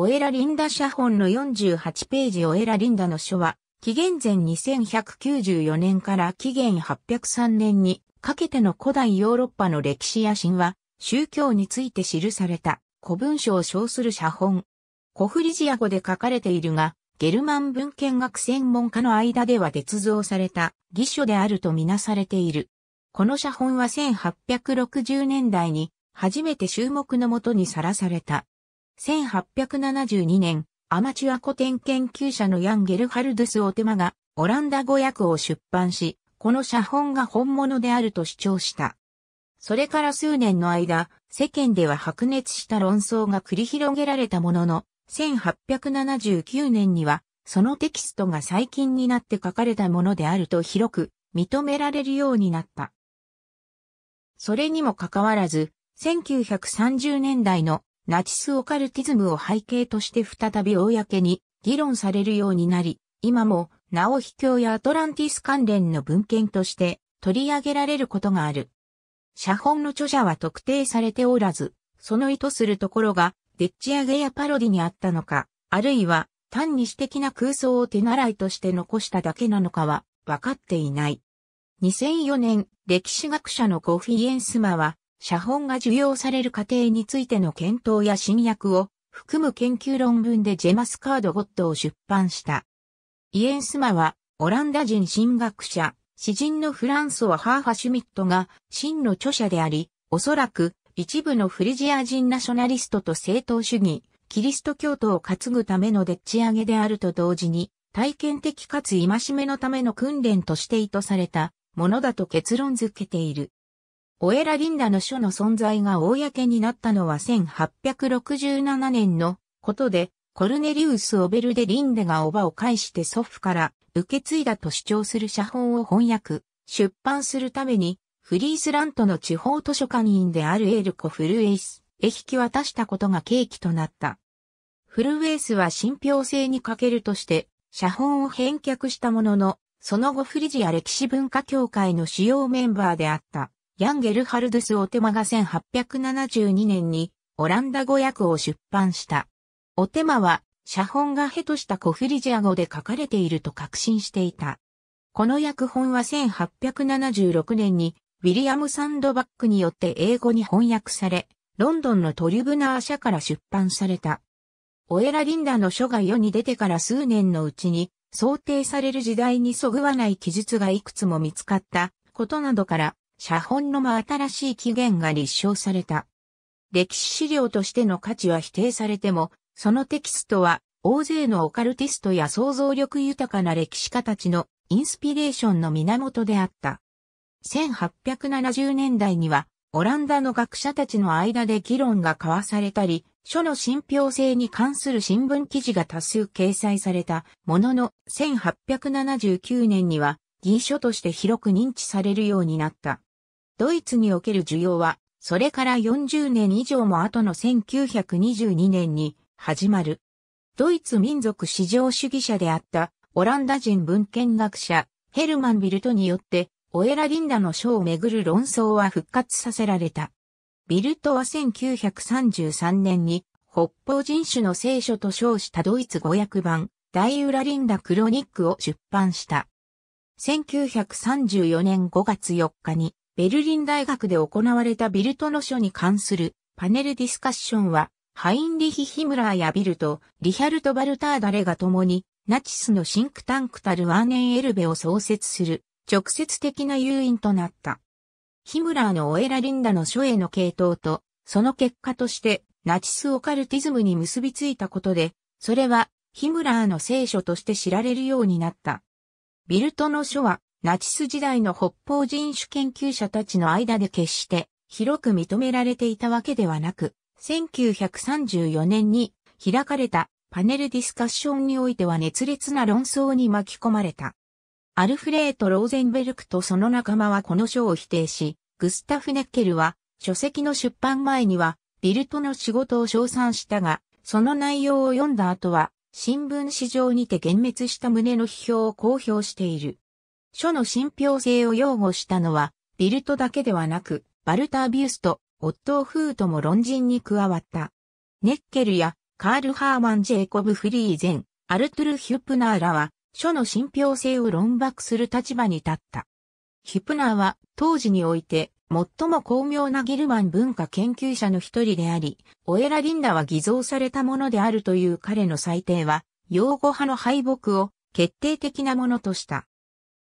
オエラ・リンダ写本の48ページオエラ・リンダの書は、紀元前2194年から紀元803年にかけての古代ヨーロッパの歴史や神話、宗教について記された古文書を称する写本。古フリジア語で書かれているが、ゲルマン文献学専門家の間では鉄造された義書であるとみなされている。この写本は1860年代に初めて注目のもとにさらされた。1872年、アマチュア古典研究者のヤン・ゲルハルドゥス・オテマが、オランダ語訳を出版し、この写本が本物であると主張した。それから数年の間、世間では白熱した論争が繰り広げられたものの、1879年には、そのテキストが最近になって書かれたものであると広く認められるようになった。それにもかかわらず、1930年代のナチスオカルティズムを背景として再び公に議論されるようになり、今も、ナオヒ境やアトランティス関連の文献として取り上げられることがある。写本の著者は特定されておらず、その意図するところが、でっち上げやパロディにあったのか、あるいは、単に私的な空想を手習いとして残しただけなのかは、分かっていない。2004年、歴史学者のコフィエンスマは、写本が受容される過程についての検討や新薬を含む研究論文でジェマスカードゴッドを出版した。イエンスマは、オランダ人神学者、詩人のフランソワ・ハーファ・シュミットが真の著者であり、おそらく一部のフリジア人ナショナリストと正党主義、キリスト教徒を担ぐためのでっち上げであると同時に、体験的かつ戒めのための訓練として意図されたものだと結論付けている。オエラ・リンダの書の存在が公になったのは1867年のことで、コルネリウス・オベルデ・リンデが叔母を介して祖父から受け継いだと主張する写本を翻訳、出版するために、フリースラントの地方図書館員であるエルコ・フルエイスへ引き渡したことが契機となった。フルエーイスは信憑性に欠けるとして、写本を返却したものの、その後フリジア歴史文化協会の主要メンバーであった。ヤンゲルハルドゥス・オテマが1872年にオランダ語訳を出版した。オテマは写本がヘとしたコフリジア語で書かれていると確信していた。この訳本は1876年にウィリアム・サンドバックによって英語に翻訳され、ロンドンのトリュブナー社から出版された。オエラ・リンダの書が世に出てから数年のうちに想定される時代にそぐわない記述がいくつも見つかったことなどから写本の真新しい起源が立証された。歴史資料としての価値は否定されても、そのテキストは大勢のオカルティストや想像力豊かな歴史家たちのインスピレーションの源であった。1870年代には、オランダの学者たちの間で議論が交わされたり、書の信憑性に関する新聞記事が多数掲載されたものの、1879年には、議書として広く認知されるようになった。ドイツにおける需要は、それから40年以上も後の1922年に始まる。ドイツ民族至上主義者であったオランダ人文献学者ヘルマン・ビルトによってオエラ・リンダの書をめぐる論争は復活させられた。ビルトは1933年に北方人種の聖書と称したドイツ語訳版大ラ・リンダクロニックを出版した。1934年5月4日にベルリン大学で行われたビルトの書に関するパネルディスカッションは、ハインリヒ・ヒムラーやビルト、リヒャルト・バルターダレが共に、ナチスのシンクタンクタルワーネン・エルベを創設する、直接的な誘引となった。ヒムラーのオエラ・リンダの書への系統と、その結果として、ナチスオカルティズムに結びついたことで、それは、ヒムラーの聖書として知られるようになった。ビルトの書は、ナチス時代の北方人種研究者たちの間で決して広く認められていたわけではなく、1934年に開かれたパネルディスカッションにおいては熱烈な論争に巻き込まれた。アルフレート・ローゼンベルクとその仲間はこの書を否定し、グスタフ・ネッケルは書籍の出版前にはビルトの仕事を称賛したが、その内容を読んだ後は新聞史上にて幻滅した旨の批評を公表している。書の信憑性を擁護したのは、ビルトだけではなく、バルター・ビュースト、オットー・フーとも論人に加わった。ネッケルやカール・ハーマン・ジェイコブ・フリーゼン、アルトゥル・ヒュプナーらは、書の信憑性を論爆する立場に立った。ヒュプナーは当時において最も巧妙なギルマン文化研究者の一人であり、オエラ・リンダは偽造されたものであるという彼の裁定は、擁護派の敗北を決定的なものとした。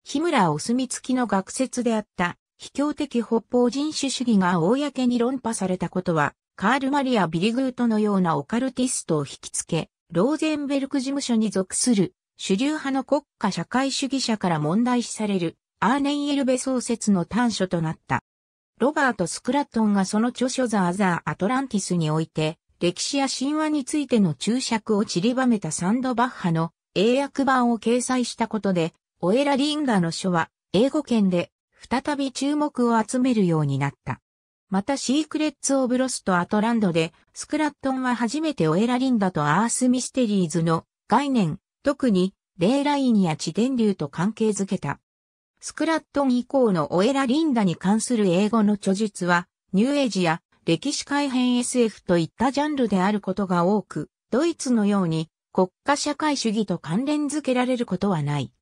日村お墨付きの学説であった、卑怯的北方人種主義が公に論破されたことは、カール・マリア・ビリグートのようなオカルティストを引きつけ、ローゼンベルク事務所に属する主流派の国家社会主義者から問題視されるアーネン・エルベ創設の端緒となった。ロバート・スクラットンがその著書ザ・アザー・アトランティスにおいて、歴史や神話についての注釈を散りばめたサンドバッハの英訳版を掲載したことで、オエラ・リンガの書は、英語圏で、再び注目を集めるようになった。またシークレッツ・オブ・ロスト・アトランドで、スクラットンは初めてオエラ・リンダとアース・ミステリーズの概念、特に、レーラインや地電流と関係づけた。スクラットン以降のオエラ・リンダに関する英語の著述は、ニューエイジや歴史改変 SF といったジャンルであることが多く、ドイツのように国家社会主義と関連づけられることはない。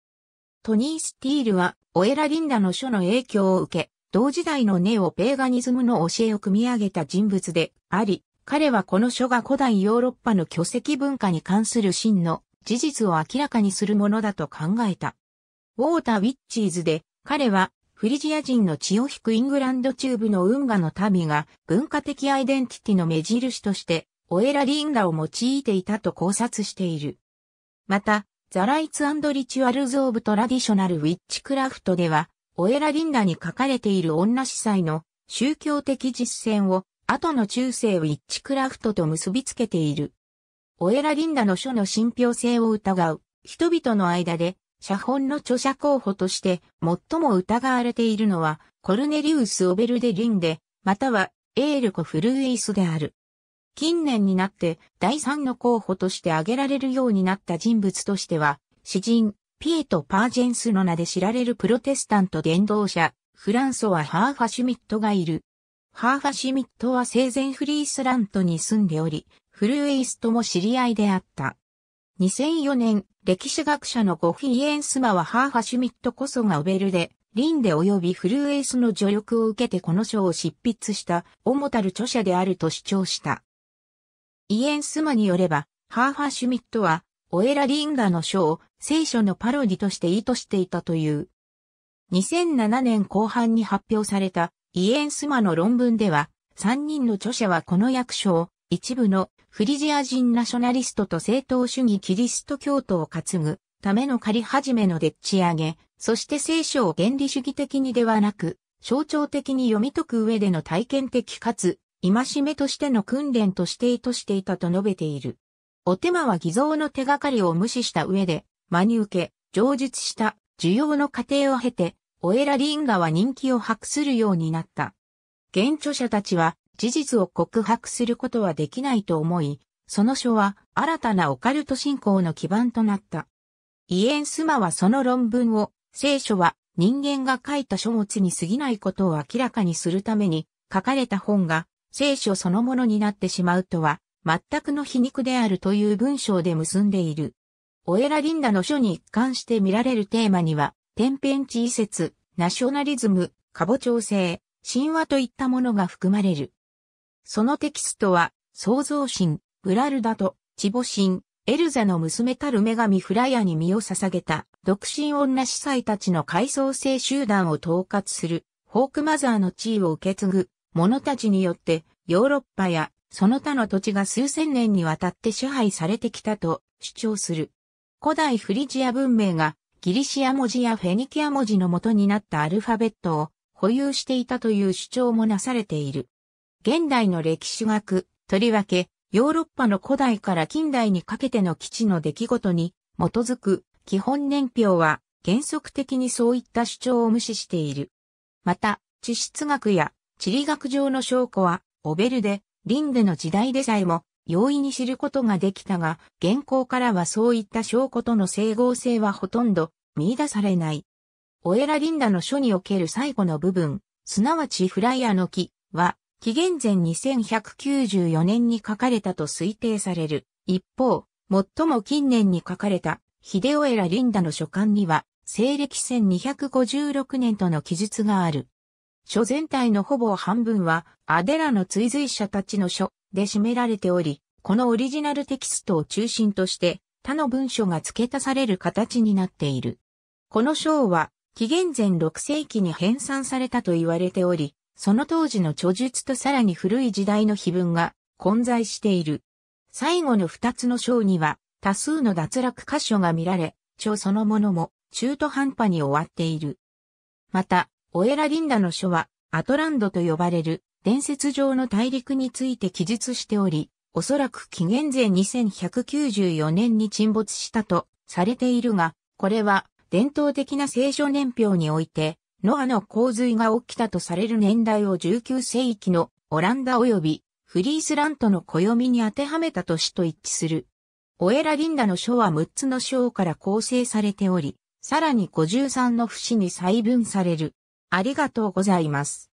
トニー・スティールは、オエラ・リンダの書の影響を受け、同時代のネオ・ペーガニズムの教えを組み上げた人物であり、彼はこの書が古代ヨーロッパの巨石文化に関する真の事実を明らかにするものだと考えた。ウォーター・ウィッチーズで、彼は、フリジア人の血を引くイングランド中部の運河の民が文化的アイデンティティの目印として、オエラ・リンダを用いていたと考察している。また、ザライツアンド・リチュアルズ・オブ・トラディショナル・ウィッチクラフトでは、オエラ・リンダに書かれている女司祭の宗教的実践を後の中世ウィッチクラフトと結びつけている。オエラ・リンダの書の信憑性を疑う人々の間で写本の著者候補として最も疑われているのはコルネリウス・オベルデ・リンデ、またはエールコ・フルエイスである。近年になって第3の候補として挙げられるようになった人物としては、詩人、ピエト・パージェンスの名で知られるプロテスタント伝道者、フランソワ・ハーファ・シュミットがいる。ハーファ・シュミットは生前フリースラントに住んでおり、フルエイスとも知り合いであった。2004年、歴史学者のゴフィ・エンスマはハーファ・シュミットこそがオベルで、リンデ及びフルエイスの助力を受けてこの書を執筆した、主たる著者であると主張した。イエンスマによれば、ハーファー・シュミットは、オエラ・リンガの書を聖書のパロディとして意図していたという。2007年後半に発表されたイエンスマの論文では、3人の著者はこの役所を一部のフリジア人ナショナリストと正当主義キリスト教徒を担ぐための仮始めのでっち上げ、そして聖書を原理主義的にではなく、象徴的に読み解く上での体験的かつ戒めとしての訓練として意図していたと述べている。お手間は偽造の手がかりを無視した上で、真に受け、上述した需要の過程を経て、オエラリンガは人気を博するようになった。現著者たちは事実を告白することはできないと思い、その書は新たなオカルト信仰の基盤となった。イエンスマはその論文を、聖書は人間が書いた書物に過ぎないことを明らかにするために書かれた本が聖書そのものになってしまうとは、全くの皮肉であるという文章で結んでいる。オエラ・リンダの書に一貫して見られるテーマには、天変地異説、ナショナリズム、カボ調整、神話といったものが含まれる。そのテキストは、創造神、ブラルダと、チボ神、エルザの娘たる女神フライヤに身を捧げた、独身女司祭たちの階層性集団を統括する、ホークマザーの地位を受け継ぐ、者たちによってヨーロッパやその他の土地が数千年にわたって支配されてきたと主張する。古代フリジア文明がギリシア文字やフェニキア文字の元になったアルファベットを保有していたという主張もなされている。現代の歴史学、とりわけ、ヨーロッパの古代から近代にかけての基地の出来事に基づく基本年表は原則的にそういった主張を無視している。また、地質学や地理学上の証拠は、オベルデ、リンデの時代でさえも容易に知ることができたが、現行からはそういった証拠との整合性はほとんど見出されない。オエラ・リンダの書における最後の部分、すなわちフライヤーの木は、紀元前2194年に書かれたと推定される。一方、最も近年に書かれた、ヒデオエラ・リンダの書簡には、西暦1256年との記述がある。書全体のほぼ半分は、アデラの追随者たちの書で占められており、このオリジナルテキストを中心として、他の文書が付け足される形になっている。この章は、紀元前6世紀に編纂されたと言われており、その当時の著述とさらに古い時代の碑文が混在している。最後の二つの章には多数の脱落箇所が見られ、章そのものも中途半端に終わっている。また、オエラ・リンダの書は、アトランドと呼ばれる伝説上の大陸について記述しており、おそらく紀元前2194年に沈没したとされているが、これは伝統的な聖書年表において、ノアの洪水が起きたとされる年代を19世紀のオランダ及びフリースラントの暦に当てはめた年と一致する。オエラ・リンダの書は6つの章から構成されており、さらに53の節に細分される。ありがとうございます。